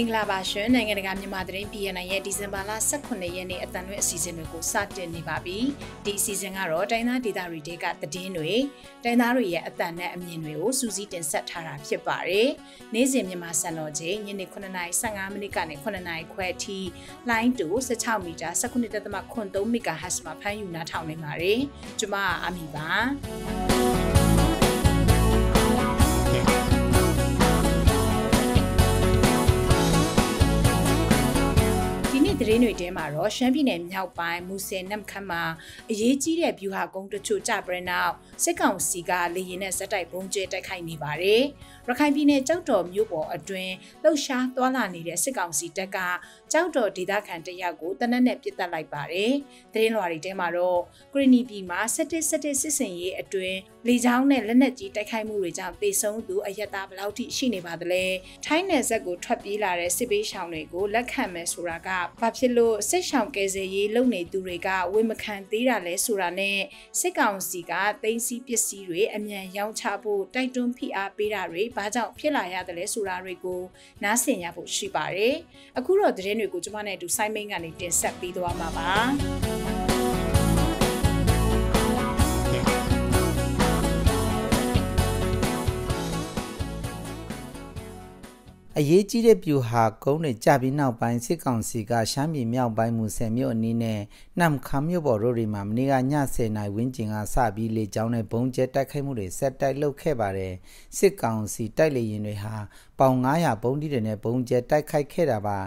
မင်္ဂလာပါရှင်နိုင်ငံတကာမြန်မာသတင်း PNN ရဲ့ဒီဇင်ဘာလ18ရက်နေ့အသံလွှင့်အစီအစဉ်တွေကိုစတင်နေပါပြီဒီအစီအစဉ်ကတော့တိုင်းသားဒေသတွေတဲကသတင်းတွေတိုင်းသားတွေရဲ့အသံနဲ့အမြင်တွေကိုစူးစီးတင်ဆက်ထားတာဖြစ်ပါတယ်နေ့စဉ်မြန်မာစံတော်ချိန်ညနေ9:55မိနစ်ကနေ9:00ခွဲအထိလိုင်းတူ16မီတာ19.83 MHz မှာဖမ်းယူနားထောင်နေပါတယ်ကျွန်မအမီပါသတင်းတွေထဲမှာတော့ရှမ်းပြည်နယ်မြောက်ပိုင်းမူဆယ်နမ်ခမ်းမှာအရေးကြီးတဲ့ဗျူဟာကုန်းတချို့ကြပရနောက်စစ်ကောင်စီကလေရင်နဲ့ဇက်တိုက်ပုံကျဲတိုက်ခိုက်နေပါတယ်။ရခိုင်ပြည်နယ်ကြောက်တော်မြို့ပေါ်အတွင်းလှုပ်ရှားသွားလာနေတဲ့စစ်ကောင်စီတပ်ကကြောက်တော်ဒေသခံတယောက်ကိုတနက်နဲ့ပစ်တက်လိုက်ပါတယ်။သတင်းလွှာတွေထဲမှာတော့ကရီနီပြည်မှာ၁၁၁၁စစ်စင်ရေးအတွင်းလေကြောင်းနဲ့လက်နက်ကြီးတိုက်ခိုက်မှုတွေကြောင့်တေဆုံးသူအရက်သားဘယ်လောက်ထိရှိနေပါသလဲထိုင်းနယ်ဇက်ကိုထွက်ပြေးလာတဲ့စစ်ပေးရှောင်တွေကိုလက်ခံမယ်ဆိုတာကဘာဖြစ်လို့စစ်ရှောင်ကယ်ဆယ်ရေးလုပ်နေသူတွေကဝေမခံသေးတာလဲဆိုတာနဲ့စစ်ကောင်စီကသိမ်းဆီးပစ္စည်းတွေအမြန်ရောင်းချဖို့တိုက်တွန်းဖိအားပေးတာတွေဘာကြောင့်ဖြစ်လာရတယ်လဲဆိုတာတွေကိုနားဆင်ရဖို့ရှိပါတယ်အခုတော့သတင်းတွေကိုကျွန်မနဲ့အတူဆိုင်းမိန်ကနေတင်ဆက်ပေးသွားမှာပါအရေးကြီးတဲ့ပြူဟာကုန်းတွေကြပြီးနောက်ပိုင်းစစ်ကောင်စီကရှမ်းပြည်မြောက်ပိုင်းမူဆယ်မြို့အနီးနဲ့နမ်ခမ်းမြို့ပေါ်ရိုးတွေမှာမနေ့ကည10:00နာရီဝန်းကျင်ကစပြီးလေကြောင်းနဲ့ဘုံကျဲတိုက်ခိုက်မှုတွေဆက်တိုက်လုပ်ခဲ့ပါတယ်စစ်ကောင်စီတိုက်လေရင်တွေဟာပေါင်900ဘုံတိတွေနဲ့ဘုံကျဲတိုက်ခိုက်ခဲ့တာပါ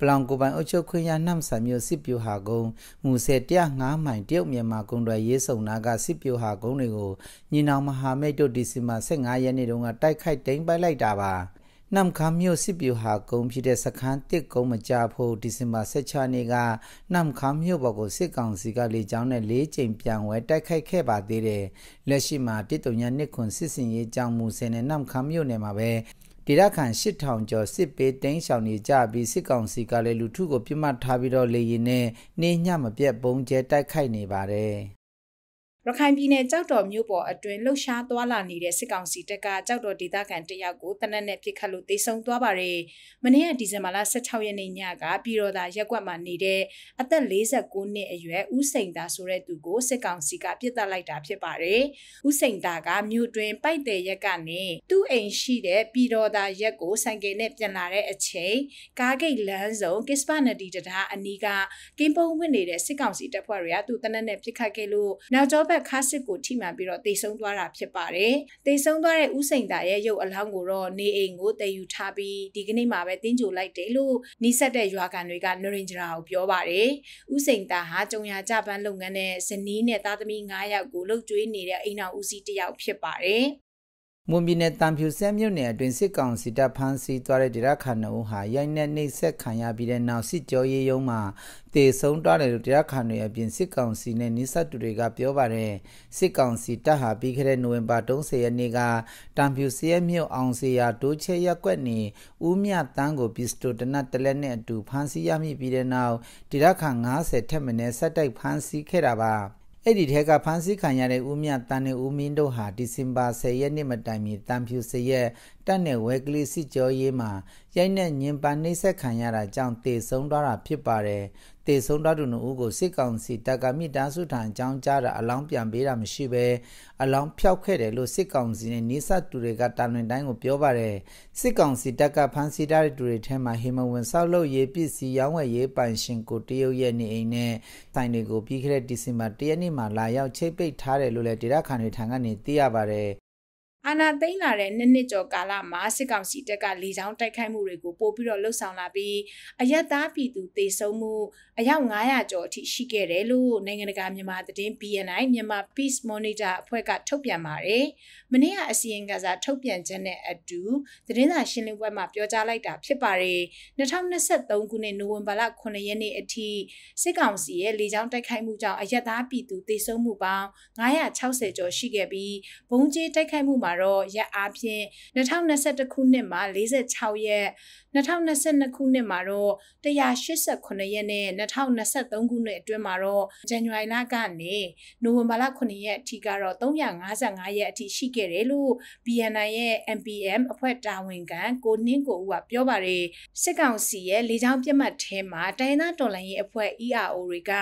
ပလောင်ကိုပိုင်အုပ်ချုပ်ခွင့်ရနမ်ဆန်မြို့စစ်ပြူဟာကုန်းမူဆယ်105မိုင်တရုတ်မြန်မာကုန်တွယ်ရေးဆောင်နာကစစ်ပြူဟာကုန်းတွေကိုညီနောင်မဟာမိတ်တို့ဒီဇင်ဘာ15ရက်နေ့တုန်းကတိုက်ခိုက်တိမ်းပိုက်လိုက်တာပါနမ်ခါမြို့စစ်ပြူဟာကုန်းဖြစ်တဲ့စခန်းတစ်ကုန်းမကြဖို့ဒီဇင်ဘာ16နေ့ကနမ်ခါမြို့ပေါ်ကိုစစ်ကောင်စီကလေကြောင်းနဲ့၄ကြိမ်ပြန်ဝဲတိုက်ခိုက်ခဲ့ပါသေးတယ်။လက်ရှိမှာပြည်သူ့ညနှစ်ခွန်စစ်စင်ရေးကြောင့်မူဆယ်နဲ့နမ်ခါမြို့နယ်မှာပဲဒေသခံ8000ကျော်စစ်ပေးတိမ်းရှောင်နေကြပြီးစစ်ကောင်စီကလည်းလူထုကိုပြစ်မှတ်ထားပြီးတော့လေရင်နဲ့နေညမပြတ်ပုံကျဲတိုက်ခိုက်နေပါတယ်။ရခိုင်ပြည်နယ်ကြောက်တော်မြို့ပေါ်အတွင်းလှုပ်ရှားသွားလာနေတဲ့စစ်ကောင်စီတပ်ကကြောက်တော်ဒေသခံတယောက်ကိုတနက်နဲ့ပစ်ခတ်လို့တေဆုံးသွားပါတယ်။မနေ့ကဒီဇင်ဘာလ16ရက်နေ့ညကပြည်တော်သာရက်ကွက်မှာနေတဲ့အသက်49နှစ်အရွယ်ဦးစိန်သာဆိုတဲ့သူကိုစစ်ကောင်စီကပစ်တက်လိုက်တာဖြစ်ပါတယ်။ဦးစိန်သာကမြို့တွင်ပိုက်တဲ့ရက်ကနေသူ့အိမ်ရှိတဲ့ပြည်တော်သာရက်ကိုဆိုင်ကယ်နဲ့ပြန်လာတဲ့အချိန်ကားဂိတ်လမ်းစုံကစ္စပနဒီတံတားအနီးကကင်းပုံးဝင်နေတဲ့စစ်ကောင်စီတပ်ဖွဲ့တွေကသူ့တနက်နဲ့ပစ်ခတ်ခဲ့လို့နောက်ကျောဘက်က်ခါစစ်ကိုထိမှန်ပြီးတော့တေဆုံးသွားတာဖြစ်ပါတယ်။တေဆုံးသွားတဲ့ဥစိန်တာရဲ့ရုပ်အလောင်းကိုတော့နေအိမ်ကိုတည်ယူထားပြီးဒီကနေ့မှပဲတင်းကြိုလိုက်တယ်လို့နီးစပ်တဲ့ရွာကန်တွေကနရင်ဂျရာကိုပြောပါတယ်။ဥစိန်တာဟာကြုံရကြပန်းလုပ်ငန်းနဲ့ဇနီးနဲ့သားသမီး9ယောက်ကိုလှုပ်ကြွေးနေတဲ့အိမ်တော်ဦးစီးတစ်ယောက်ဖြစ်ပါတယ်။မွန်ပြည်နယ်တံဖြူဆဲမြို့နယ်အတွင်းစစ်ကောင်စီတပ်ဖမ်းဆီးသွားတဲ့ဒေသခံတို့ဟာရိုက်နှက်နှိပ်စက်ခံရပြီးတဲ့နောက်စစ်ကြောရေးရုံးမှာတေဆုံးသွားတယ်လို့ဒေသခံတွေအပြင်စစ်ကောင်စီနဲ့နှိစက်သူတွေကပြောပါတယ်စစ်ကောင်စီတပ်ဟာပြီးခဲ့တဲ့နိုဝင်ဘာ30ရက်နေ့ကတံဖြူဆဲမြို့အောင်စရာဒိုးချဲရက်ကွက်နေဦးမြတန်းကိုပစ္စတိုတနတ်တလက်နဲ့အတူဖမ်းဆီးရမိပြီးတဲ့နောက်ဒေသခံ90ထက်မနည်းဆက်တိုက်ဖမ်းဆီးခဲ့တာပါ။အဲ့ဒီထဲကဖမ်းဆီးခံရတဲ့ဦးမြတန်နဲ့ဦးမင်းတို့ဟာဒီဇင်ဘာ10ရက်နေ့မတိုင်မီတန်ဖြူစရက်တပ်နဲ့ဝဲကလေးစစ်ကြောရေးမှာရိုက်နှက်ညင်ပန်းနှိမ့်ဆက်ခံရတာကြောင့်တေဆုံးသွားတာဖြစ်ပါတယ်။တေဆုံးသွားသူနှုတ်ကိုစစ်ကောင်စီတပ်ကမိသားစုထံအကြောင်းကြားတာအလောင်းပြန်ပေးတာမရှိဘဲအလောင်းဖျောက်ခဲ့တယ်လို့စစ်ကောင်စီနဲ့နေဆက်သူတွေကတာဝန်တိုင်းကိုပြောပါတယ်။စစ်ကောင်စီတပ်ကဖမ်းဆီးထားတဲ့သူတွေထဲမှာဟေမဝင်ဆောက်လုပ်ရေးပစ္စည်းရောင်းဝယ်ရေးပိုင်ရှင်ကိုတရုတ်ရဲ့နေအိမ်နဲ့ဆိုင်တွေကိုပြီးခဲ့တဲ့ဒီဇင်ဘာ၁ရက်နေ့မှာလာရောက်ချိတ်ပိတ်ထားတယ်လို့လည်းဒေသခံတွေထံကနေသိရပါတယ်အာဏာသိမ်းလာတဲ့နှစ်နှစ်ကျော်ကာလမှာစစ်ကောင်စီတပ်ကလေကြောင်းတိုက်ခိုက်မှုတွေကိုပို့ပြီးတော့လှုပ်ဆောင်လာပြီးအယက်သားပြည်သူတေဆုံးမှုအယောက်900ကျော်အထိရှိခဲ့တယ်လို့နိုင်ငံတကာမြန်မာသတင်း BNI မြန်မာ Peace Monitor အဖွဲ့ကထုတ်ပြန်ပါတယ်။မနေ့ကအစီရင်ခံစာထုတ်ပြန်ချက်နဲ့အတူသတင်းစာရှင်းလင်းပွဲမှာပြောကြားလိုက်တာဖြစ်ပါတယ်။2023ခုနှစ်နိုဝင်ဘာလ9ရက်နေ့အထိစစ်ကောင်စီရဲ့လေကြောင်းတိုက်ခိုက်မှုကြောင့်အယက်သားပြည်သူတေဆုံးမှုပေါင်း960ကျော်ရှိခဲ့ပြီးဘုံကျဲတိုက်ခိုက်မှုမှာတော့ရက်အားဖြင့်2021ခုနှစ်မှာ46ရက်2022ခုနှစ်မှာတော့189ရက်နဲ့2023ခုနှစ်အတွင်းမှာတော့ဇန်နဝါရီလကနေနိုဝင်ဘာလ9ရက်အထိကတော့355ရက်အထိရှိခဲ့တယ်လို့ BNI ရဲ့ MPM အဖွဲ့တာဝန်ခံကိုနှင်းကိုဦးကပြောပါတယ်စစ်ကောင်စီရဲ့လေကြောင်းပြတ်မှတ်ထဲမှာတိုင်းသားတော်လှန်ရေးအဖွဲ့ ERO တွေက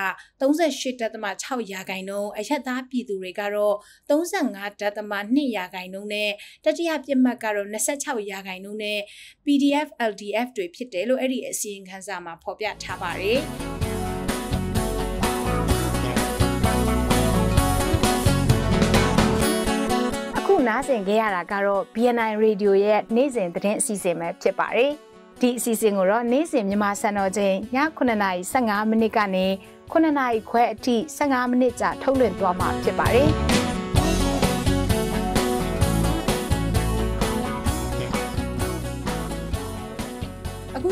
38.6ရာခိုင်နှုန်းအရက်သားပြည်သူတွေကတော့35.2ရာခိုင်နှုန်းနဲ့တတိယပြတ်မှတ်ကတော့26ရာခိုင်နှုန်းနဲ့ PDF LD LDF တွေ ဖြစ်တယ်လို့အဲ့ဒီအစီရင်ခံစာမှာဖော်ပြထားပါတယ်။နားဆင်ခဲ့ရတာကတော့ BNI Radio ရဲ့နေ့စဉ်သတင်းအစီအစဉ်ပဲဖြစ်ပါတယ်။ဒီအစီအစဉ်ကိုတော့နေ့စဉ်မြန်မာစံတော်ချိန်ည9:55မိနစ်ကနေ9:00ခွဲအထိ15မိနစ်ကြာထုတ်လွှင့်သွားမှာဖြစ်ပါတယ်။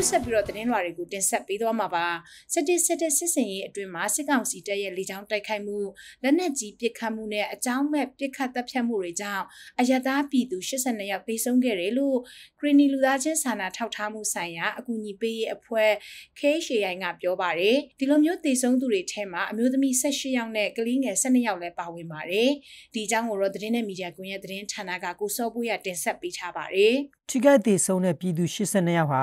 အခုဆက်ပြီးတော့သတင်းလွှာတွေကိုတင်ဆက်ပေးသွားမှာပါစစ်တစ်စစ်တစ်စစ်စင်ရေးအတွင်းမှာစစ်ကောင်စီတပ်ရဲ့လေကြောင်းတိုက်ခိုက်မှုလက်နက်ကြီးပစ်ခတ်မှုနဲ့အကြောင်းမဲ့ပစ်ခတ်တပ်ဖြတ်မှုတွေကြောင့်အရသာပြည်သူ82ယောက်သေဆုံးခဲ့တယ်လို့ခရီနီလူသားချင်းစာနာထောက်ထားမှုဆိုင်ရာအကူအညီပေးရေးအဖွဲ့ KHI ကပြောပါတယ်ဒီလိုမျိုးသေဆုံးသူတွေထဲမှာအမျိုးသမီး18ယောက်နဲ့ကလေးငယ်12ယောက်လည်းပါဝင်ပါတယ်ဒီအကြောင်းကိုတော့သတင်းနဲ့မီဒီယာကွန်ရဲ့သတင်းဌာနကကိုစောပွေးရတင်ဆက်ပေးထားပါတယ်ထိခိုက်သေဆုံးတဲ့ပြည်သူ82ယောက်ဟာ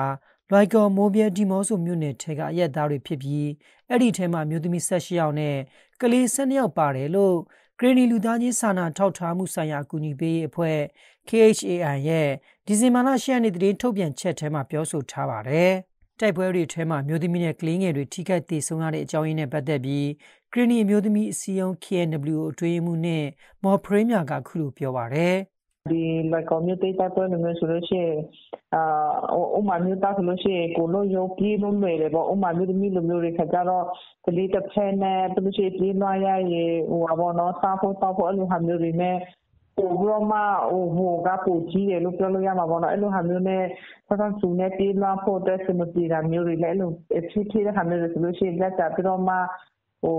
လွိုက်ကော်မိုးပြဲဒီမော့ဆိုမြို့နယ်ထဲကအရက်သားတွေဖြစ်ပြီးအဲ့ဒီထဲမှာမြို့သမီး16ယောက်နဲ့ကလေး12ယောက်ပါတယ်လို့ကရီနီလူသားချင်းစာနာ ထောက်ထားမှုဆိုင်ရာအကူအညီပေးရေးအဖွဲ့ KHAI ရဲ့ဒီဇင်ဘာလ10ရက်နေ့တည်ထုတ်ပြန်ချက်ထဲမှာပြောဆိုထားပါတယ်။တိုက်ပွဲတွေထဲမှာမျိုးသမီးနဲ့ကလေးငယ်တွေထိခိုက်ဒေဆုံးရတဲ့အကြောင်းရင်းနဲ့ပတ်သက်ပြီးကရီနီမျိုးသမီးအစည်းအရုံး KNW အတွင်းမှုနဲ့မော်ဖရေးမြာက ခုလိုပြောပါတယ်။ဒီလွိုင်ကော်မြို့သစ်တိုက်ပွဲလိုမျိုးဆိုလို့ရှိရင်အာဥမာမျိုးသားဆိုလို့ရှိရင်ကိုလို့ရုပ်ပြေးလို့လွယ်တယ်ပေါ့ဥမာမျိုးသမီးလိုမျိုးတွေခါကြတော့ကလေးတစ်ဖက်နဲ့သူတို့ရှိပြေးလွှားရရေဟိုဘောနော်စားဖို့တောက်ဖို့အဲ့လိုဟာမျိုးတွေနဲ့ပိုဘရမဟိုဟိုကပိုကြီးတယ်လို့ပြောလို့ရမှာပေါ့နော်အဲ့လိုဟာမျိုးနဲ့ဆက်ဆံစုနဲ့ပြေးလွှားဖို့အတွက်စမပြေတာမျိုးတွေလည်းအဲ့လိုဖြစ်ဖြစ်တဲ့ဟာမျိုးတွေဆိုလို့ရှိရင်လက်တာပြီးတော့မှဟို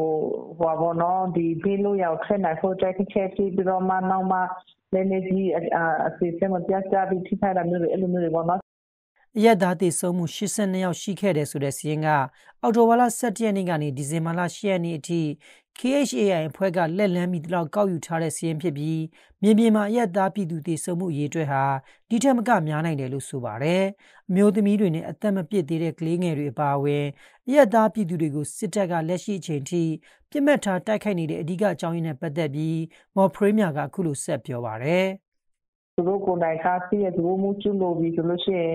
ဟိုဘောနော်ဒီပြေးလို့ရောက်ထွက်နိုင်ဖို့တက်ခက်ပြီးတော့မှနောက်မှနည်းနည်းကြီးအစီအစဉ်မပြတ်ကြပြီးထိခိုက်တာမျိုးတွေအဲ့လိုမျိုးတွေပေါ့နော်အရက်သားတိဆုံးမှု82ယောက်ရှိခဲ့တယ်ဆိုတဲ့စီးရင်ကအော်တိုဝါလာ17ရက်နေ့ကနေဒီဇင်ဘာလ10ရက်နေ့အထိ KHAI ဖွဲ့ကလက်လန်းမိတလောက်ကောက်ယူထားတဲ့စီးရင်ဖြစ်ပြီးမြေပြင်မှာအရက်သားပြည်သူတွေစုံမှုအရေးအတွက်ဟာဒီထက်မကများနိုင်တယ်လို့ဆိုပါရယ်အမျိုးသမီးတွေနဲ့အသက်မပြည့်သေးတဲ့ကလေးငယ်တွေအပါအဝင်အရက်သားပြည်သူတွေကိုစစ်တပ်ကလက်ရှိအချိန်ထိပြစ်မှတ်ထားတိုက်ခိုက်နေတဲ့အဓိကအကြောင်းရင်းနဲ့ပတ်သက်ပြီးမော်ဖရေးမြကအခုလိုဆက်ပြောပါရယ်သူတို့ကိုယ်တိုင်ကပြည့်ရသူမှုကျလို့ပြီးဆိုလို့ရှိရင်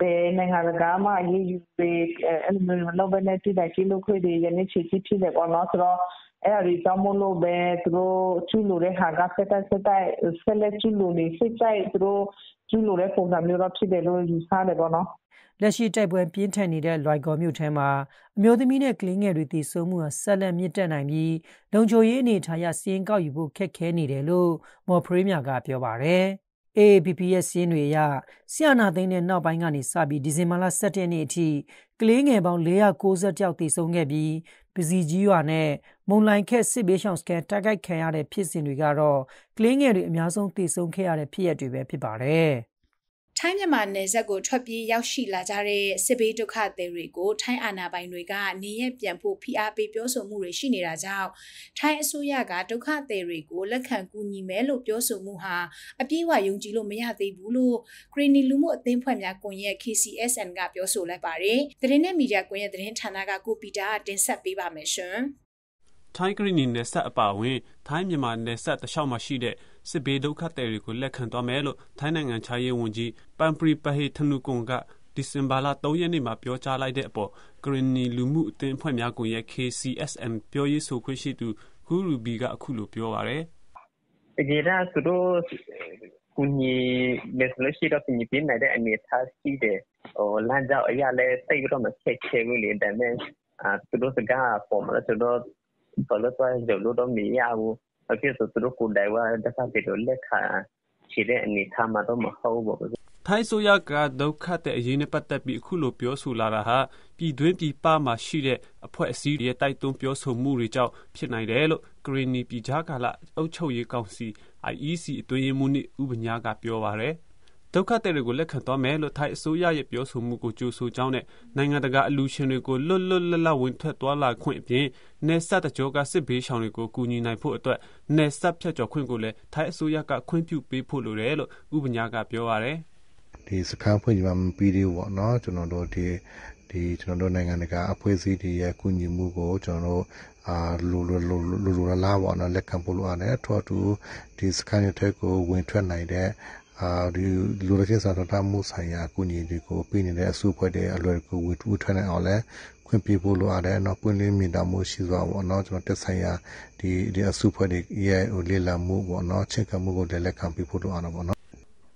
ဘယ်နိုင်ငံတကာမှအရေးယူပေးအဲ့လိုမျိုးလောက်ပဲနဲ့တိတိုင်ကျလို့ခွေတွေရနေချီချီဖြစ်တယ်ပေါ့နော်ဆိုတော့အဲ့ဒါကြောင့်မို့လို့ပဲသူတို့ကျူးလို့တဲ့ဟာကစက်တက်စက်တက်ဆက်လက်ကျူးလို့နေစိတ်ကြိုက်သူတို့ကျူးလို့တဲ့ပုံစံမျိုးတော့ဖြစ်တယ်လို့ယူဆတယ်ပေါ့နော်လက်ရှိတိုက်ပွဲပြင်းထန်နေတဲ့လွိုင်ကော်မြို့ထဲမှာအမျိုးသမီးနဲ့ကလေးငယ်တွေတည်ဆုံမှုဟာဆက်လက်မြင့်တက်နိုင်ပြီးလုံခြုံရေးအနေအထားရစီးရင်ကောက်ယူဖို့ခက်ခဲနေတယ်လို့မော်ဖရေးမြကပြောပါရယ်။ AAPP ရဲ့စီးရင်တွေအရဆရာနာသိန်းနဲ့နောက်ပိုင်းကနေစပြီးဒီဇင်ဘာလ17ရက်နေ့အထိကလေးငယ်ပေါင်း460ယောက်တည်ဆုံခဲ့ပြီးပစီကြီးရွာနဲ့မုံလိုင်ခက်စစ်ဘေးရှောင်စကန်တိုက်ခိုက်ခံရတဲ့ဖြစ်စဉ်တွေကတော့ကလေးငယ်တွေအများဆုံးတည်ဆုံခဲ့ရတဲ့ဖြစ်ရပ်တွေပဲဖြစ်ပါတယ်။ထိုင်းမြန်မာနယ်စပ်ကိုထွက်ပြေးရောက်ရှိလာကြတဲ့စစ်ဘေးဒုက္ခသည်တွေကိုထိုင်းအာဏာပိုင်တွေကနေရပြန်ဖို့ဖိအားပေးပြောဆိုမှုတွေရှိနေတာကြောင့်ထိုင်းအစိုးရကဒုက္ခသည်တွေကိုလက်ခံကူညီမယ်လို့ပြောဆိုမှုဟာအပြည့်အဝယုံကြည်လို့မရသေးဘူးလို့ခရီနီလူမှုအသင်းဖွဲ့များကွန်ရက် KCSN ကပြောဆိုလိုက်ပါတယ်။သတင်းနဲ့မီဒီယာကွန်ရက်သတင်းဌာနကကိုပီတာတင်ဆက်ပေးပါမယ်ရှင်။ထိုင်းခရီနီနယ်စပ်အပါအဝင်ထိုင်းမြန်မာနယ်စပ်တခြားမှာရှိတဲ့စစ်ဘေးဒုက္ခသည်တွေကိုလက်ခံသွားမယ်လို့ထိုင်းနိုင်ငံခြားရေးဝန်ကြီးပန်ပရီပဟေထနုကွန်ကဒီဇင်ဘာလ3ရက်နေ့မှာပြောကြားလိုက်တဲ့အပေါ်ကရင်နီလူမှုအသင်းအဖွဲ့များကွန်ရက် KCSM ပြောရေးဆိုခွင့်ရှိသူဂူရူဘီကအခုလိုပြောပါရယ်အကြီးရာသူတို့ကူညီလက်စလို့ရှိတော့ပြင်ပြနိုင်တဲ့အနေအထားရှိတယ်ဟိုလမ်းကြောင်းအရာလဲစိတ်ပြီးတော့မချက်ချေဘူးလေဒါပေမဲ့အာသူတို့စကားပေါ်မှာသူတို့ဘလို့သွားကြလို့တော့မရဘူးဘာဖြစ်လို့ဆိုသူတို့ကိုယ်တိုင်ကဒုက္ခသည်ကိုလက်ခံချေတဲ့အနေထားမှာတော့မဟုတ်ဘူးပေါ့။ထိုင်းဆိုရကဒုက္ခတဲ့အရေးနဲ့ပတ်သက်ပြီးအခုလိုပြောဆိုလာတာဟာပြည်တွင်းပြည်ပမှာရှိတဲ့အဖွဲ့အစည်းတွေရဲ့တိုက်တွန်းပြောဆိုမှုတွေကြောင့်ဖြစ်နိုင်တယ်လို့ဂရင်းနီပြည်ကြားကာလအုပ်ချုပ်ရေးကောင်စီ IEC အတွင်းရေးမှူးနှင့်ဥပညာကပြောပါရယ်။ဒုက္ခသည်တွေကိုလက်ခံသွားမယ်လို့ထိုင်းအစိုးရရဲ့ပြောဆိုမှုကိုကြိုဆိုကြောင်းနဲ့နိုင်ငံတကာအလူရှင်တွေကိုလွတ်လွတ်လပ်လပ်ဝင်ထွက်သွားလာခွင့်အပြင်နေဆက်တကြောကစစ်ဘေးရှောင်တွေကိုကူညီနိုင်ဖို့အတွက်နေဆက်ဖြတ်ကျော်ခွင့်ကိုလည်းထိုင်းအစိုးရကခွင့်ပြုပေးဖို့လိုတယ်လို့ဥပညာကပြောပါတယ်ဒီစခန်းဖွင့်ကြမှာမပြီးသေးဘူးပေါ့နော်ကျွန်တော်တို့ဒီဒီကျွန်တော်တို့နိုင်ငံတကာအဖွဲ့အစည်းတွေရဲ့ကူညီမှုကိုကျွန်တော်တို့အာလိုလိုလိုလိုလိုလားပေါ့နော်လက်ခံဖို့လိုအပ်တယ်ထော်တူဒီစကန်ရဲ့ထက်ကိုဝင်ထွက်နိုင်တဲ့အာဒီလူရချင်းစာတော်တာမှုဆိုင်ရာအကူအညီတွေကိုပေးနေတဲ့အစုအဖွဲ့တွေအလွယ်ကူဝီထူထွက်နိုင်အောင်လဲခွင့်ပေးဖို့လိုအပ်တယ်เนาะပွင့်လင်းမြင်တာမှုရှိစွာပေါ့เนาะကျွန်တော်တက်ဆိုင်ရာဒီဒီအစုဖွဲ့တွေရဲ့ဟိုလေ့လာမှုပေါ့เนาะချက်ကမှုကိုလည်းလက်ခံပေးဖို့လိုအပ်တာပေါ့เนาะ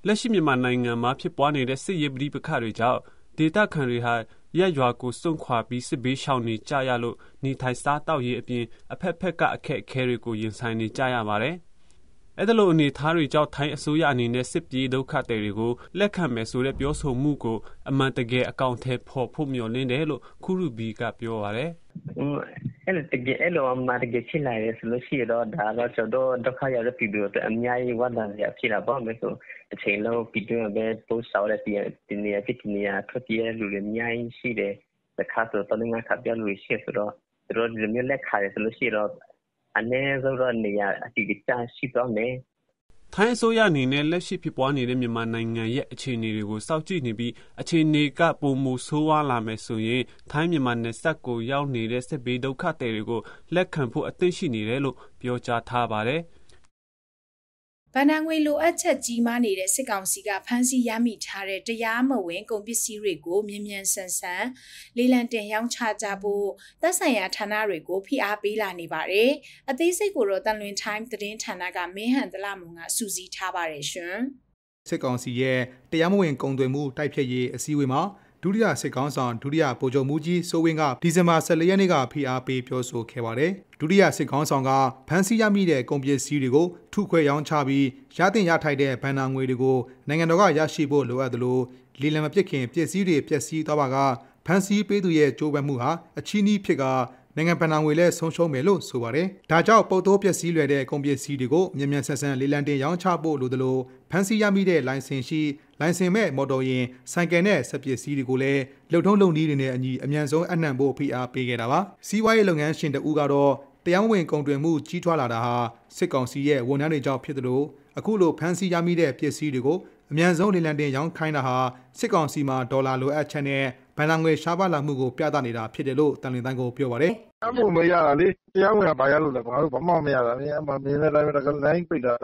လက်ရှိမြန်မာနိုင်ငံမှာဖြစ်ပွားနေတဲ့စစ်ရေးပဋိပက္ခတွေကြောင့်ဒေသခံတွေဟာရက်ရွာကိုစွန့်ခွာပြီးစစ်ဘေးရှောင်နေကြရလို့နေထိုင်စားတောက်ရေးအပြင်အဖက်ဖက်ကအခက်အခဲတွေကိုရင်ဆိုင်နေကြရပါတယ်အဲ့ဒါလိုအနေထားတွေကြောင့်ထိုင်းအစိုးရအနေနဲ့စစ်ပြေးဒုက္ခတွေတွေကိုလက်ခံမယ်ဆိုတဲ့ပြောဆိုမှုကိုအမှန်တကယ်အကောင့်ထဲပေါ်ဖို့မျှော်လင့်တယ်လို့ခူရူဘီကပြောပါတယ်အဲ့လိုတကယ်အဲ့လိုအမှန်တကယ်ဖြစ်လာရဲဆိုလို့ရှိရတော့ဒါတော့ကျွန်တော်ဒုက္ခရောက်တဲ့ပြည်သူတွေအများကြီးဝတ်တန်ရဖြစ်လာပေါ့မယ်ဆိုအချိန်လုံးပြည်သူတွေပဲပို့ဆောင်တဲ့ပြည်ဒီနေရာဖြစ်ဒီနေရာထွက်ပြေးလူတွေအများကြီးရှိတယ်တစ်ခါဆိုတော့ငါခပ်ပြလူတွေရှိဆိုတော့တို့ဒီလိုမျိုးလက်ခါရဆိုလို့ရှိတော့အနည်းဆုံးတော့နေရာအတိအကျရှိသွားမယ်။"ထိုင်းအစိုးရအနေနဲ့လက်ရှိဖြစ်ပွားနေတဲ့မြန်မာနိုင်ငံရဲ့အခြေအနေတွေကိုစောင့်ကြည့်နေပြီးအခြေအနေကပိုမိုဆိုးရွားလာမယ်ဆိုရင်ထိုင်း-မြန်မာနယ်စပ်ကိုရောက်နေတဲ့စစ်ဘေးဒုက္ခသည်တွေကိုလက်ခံဖို့အသင့်ရှိနေတယ်လို့ပြောကြားထားပါတယ်။ဗဏ္ဍငွေလိုအပ်ချက်ကြီးမားနေတဲ့စစ်ကောင်စီကဖမ်းဆီးရမိထားတဲ့တရားမဝင်ကုန်ပစ္စည်းတွေကိုမြ мян ဆန်ဆန်လေးလံတင်ရောင်းချကြဖို့သက်ဆိုင်ရာဌာနတွေကိုဖိအားပေးလာနေပါတယ်။အသေးစိတ်ကိုတော့တန်လွင် time သတင်းဌာနကမင်းဟန်တလမုံကစူးစီးထားပါတယ်ရှင်။စစ်ကောင်စီရဲ့တရားမဝင်ကုန်သွယ်မှုတိုက်ဖြတ်ရေးအစည်းအဝေးမှာဒုတိယစစ်ကောင်ဆောင်ဒုတိယဗိုလ်ချုပ်မှူးကြီးစိုးဝင်းကဒီဇင်ဘာ14ရက်နေ့ကဖိအားပေးပြောဆိုခဲ့ပါတယ်။ဒုတိယစစ်ကောင်ဆောင်ကဖမ်းဆီးရမိတဲ့ကုန်ပစ္စည်းတွေကိုထုခွဲရောင်းချပြီးရတင်ရထိုက်တဲ့ဘဏ္ဍာငွေတွေကိုနိုင်ငံတော်ကရရှိဖို့လိုအပ်သလိုလီလံမပစ်ခင်ပစ္စည်းတွေပျက်စီးသွားပါကဖမ်းဆီးပေးသူရဲ့ကြိုးပမ်းမှုဟာအချီးနှီးဖြစ်ကနိုင်ငံပဏာငွေလည်းဆုံးရှုံးမယ်လို့ဆိုပါတယ်။ဒါကြောင့်ပုတ်သိုးပျက်စီးလွယ်တဲ့ကုန်ပစ္စည်းတွေကိုမြန်မြန်ဆန်ဆန်လေလံတင်ရောင်းချဖို့လိုသလိုဖမ်းဆီးရမိတဲ့လိုင်စင်ရှိလိုင်စင်မဲ့မော်တော်ယာဉ်ဆိုင်ကယ်နဲ့စက်ပစ္စည်းတွေကိုလည်းလုံထုံးလုံနည်းတွေနဲ့အညီအမြန်ဆုံးအနှံ့ဖို့ဖိအားပေးခဲ့တာပါ။စီးပွားရေးလုပ်ငန်းရှင်တဦးကတော့တရားဝင်ကုန်တွင်မှုကြီးထွားလာတာဟာစစ်ကောင်စီရဲ့ဝန်ထမ်းတွေကြောင့်ဖြစ်တယ်လို့အခုလိုဖမ်းဆီးရမိတဲ့ပစ္စည်းတွေကိုအမြန်ဆုံးလေလံတင်ရောင်းခိုင်းတာဟာစစ်ကောင်စီမှာဒေါ်လာလိုအပ်ချက်နဲ့ဘဏ္ဍာငွေရှားပါလာမှုကိုပြသနေတာဖြစ်တယ်လို့တန်လင်တိုင်းကိုပြောပါတယ်။အမှုမရတာလေတရားဝင်ကဘာရလို့လဲဘာလို့ဘာမှမရတာလေအမှမင်းနဲ့တိုင်းကနိုင်ပိတ်တာ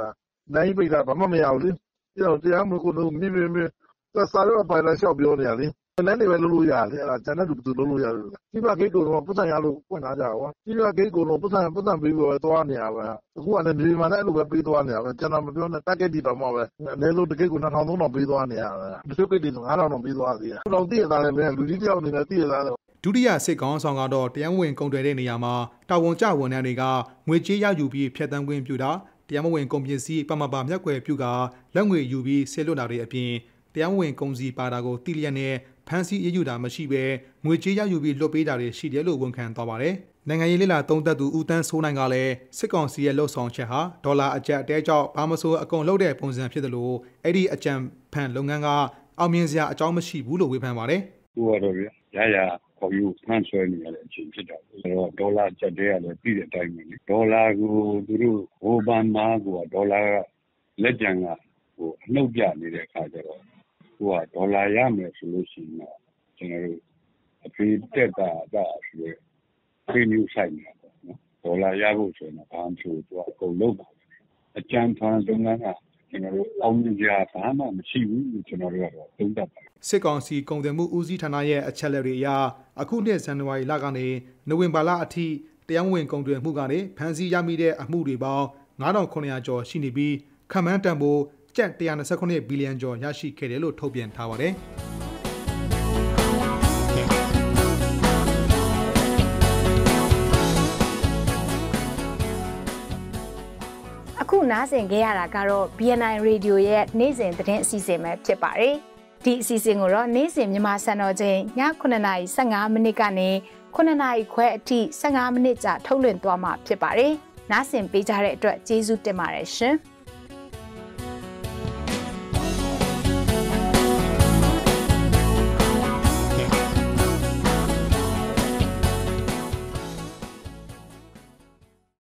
နိုင်ပိတ်တာဘာမှမရဘူးလေ။ပြောတရားမှုကိုမြင်မြင်သက်စားတော့ပိုင်လာလျှောက်ပြောနေရလေ။ဝန်ထမ်းတွေပဲလုပ်လို့ရတယ်ကျန်တဲ့သူဘယ်သူလုပ်လို့ရလို့လဲ။ကျေးရွာဂိတ်ကိုတော့ပိုက်ဆံရလို့ဖွင့်ထားကြတာကိုး။ကျေးရွာဂိတ်ကိုတော့ပိုက်ဆံပေးပြီးတော့ပဲသွားနေတာပဲ။အခုကလည်းမြေပြင်မှာလည်းအဲလိုပဲပေးသွားနေတာပဲ။ကျန်တာမပြောနဲ့တိုက်ဂိတ်တွေတောင်မှပဲအနည်းဆုံးတဂိတ်ကို၂,၀၀၀-၃,၀၀၀ပေးသွားနေတာပဲ။တချို့ဂိတ်တွေဆို၅,၀၀၀တောင်ပေးသွားသေးတယ်။အဲလောက်သိရဲ့သားနဲ့လူကြီးတယောက်အနေနဲ့သိရဲ့သားနဲ့။”ဒုတိယစစ်ခေါင်းဆောင်ကတော့တရားမဝင်ကုန်သွယ်တဲ့နေရာမှာတာဝန်ကျဝန်ထမ်းတွေကငွေကြေးရယူပြီးဖြတ်သန်းခွင့်ပြုတာ၊တရားမဝင်ကုန်ပစ္စည်းပမပမျက်ကွယ်ပြုကာလာဘ်ငွေယူပြီးစေလွှတ်တာတွေအပြင်တရားမဝင်ကုန်စည်ပါတာကိုသိလျက်နဲ့ဖမ်းဆီးရယူတာမရှိဘဲငွေကြေးရယူပြီးလွတ်ပေးတာတွေရှိတယ်လို့ဝန်ခံသွားပါတယ်။နိုင်ငံရေးလှလာသုံးသက်သူဦးတန်းစိုးနိုင်ကလည်းစစ်ကောင်စီရဲ့လှုပ်ဆောင်ချက်ဟာဒေါ်လာအကျပ်တဲကြောင့်ဘာမဆိုအကုန်လုပ်တဲ့ပုံစံဖြစ်တယ်လို့အဲ့ဒီအကြံဖန်လုပ်ငန်းကအောင်မြင်စရာအကြောင်းမရှိဘူးလို့ဝေဖန်ပါတယ်။ဟုတ်ပါတယ်ဗျ။ရရေါ်ယူဖန်ဆွဲနေရတဲ့အချိန်ဖြစ်တာ။အဲတော့ဒေါ်လာကျပ်တဲ့ကလည်းပြည်တဲ့အတိုင်းပဲလေ။ဒေါ်လာကိုသူတို့ဟိုဘန်မားကဒေါ်လာလက်ကျန်ကဟိုအနှုတ်ပြနေတဲ့အခါကျတော့ခုကဒေါ်လာရမယ်ဆိုလို့ရှိရင်တော့ကျွန်တော်တို့အဖေးတက်တာဒါဆိုရယ်ဖေးမျိုးဆိုင်နေတာပေါ့နော်ဒေါ်လာရဖို့ဆိုရင်တော့ဘာမှမဖြစ်ဘူးသူကအကုန်လုံးပါအကြံဖန်သုံးကန်းကကျွန်တော်တို့အောင်ကြဘာမှမရှိဘူးလို့ကျွန်တော်တို့ကတော့သုံးသပ်ပါတယ်စစ်ကောင်စီကုန်သွယ်မှုဦးစီးဌာနရဲ့အချက်အလက်တွေအရအခုနှစ်ဇန်နဝါရီလကနေနိုဝင်ဘာလအထိတရားဝင်ကုန်သွယ်မှုကနေဖန်ဆီးရမိတဲ့အမှုတွေပေါင်း9900ကျော်ရှိနေပြီးခံမှန်းတန်ဖိုးကျပ်129ဘီလီယံကျော်ရရှိခဲ့တယ်လို့ထုတ်ပြန်ထားပါတယ်။ခုနားဆင်ခဲ့ရတာကတော့ BNI Radio ရဲ့နေ့စဉ်သတင်းအစီအစဉ်ပဲဖြစ်ပါတယ်။ဒီအစီအစဉ်ကိုတော့နေ့စဉ်မြန်မာစံတော်ချိန်ည9:55မိနစ်ကနေ9:00ခွဲအထိ15မိနစ်ကြာထုတ်လွှင့်သွားမှာဖြစ်ပါတယ်။နားဆင်ပေးကြတဲ့အတွက်ကျေးဇူးတင်ပါတယ်ရှင်။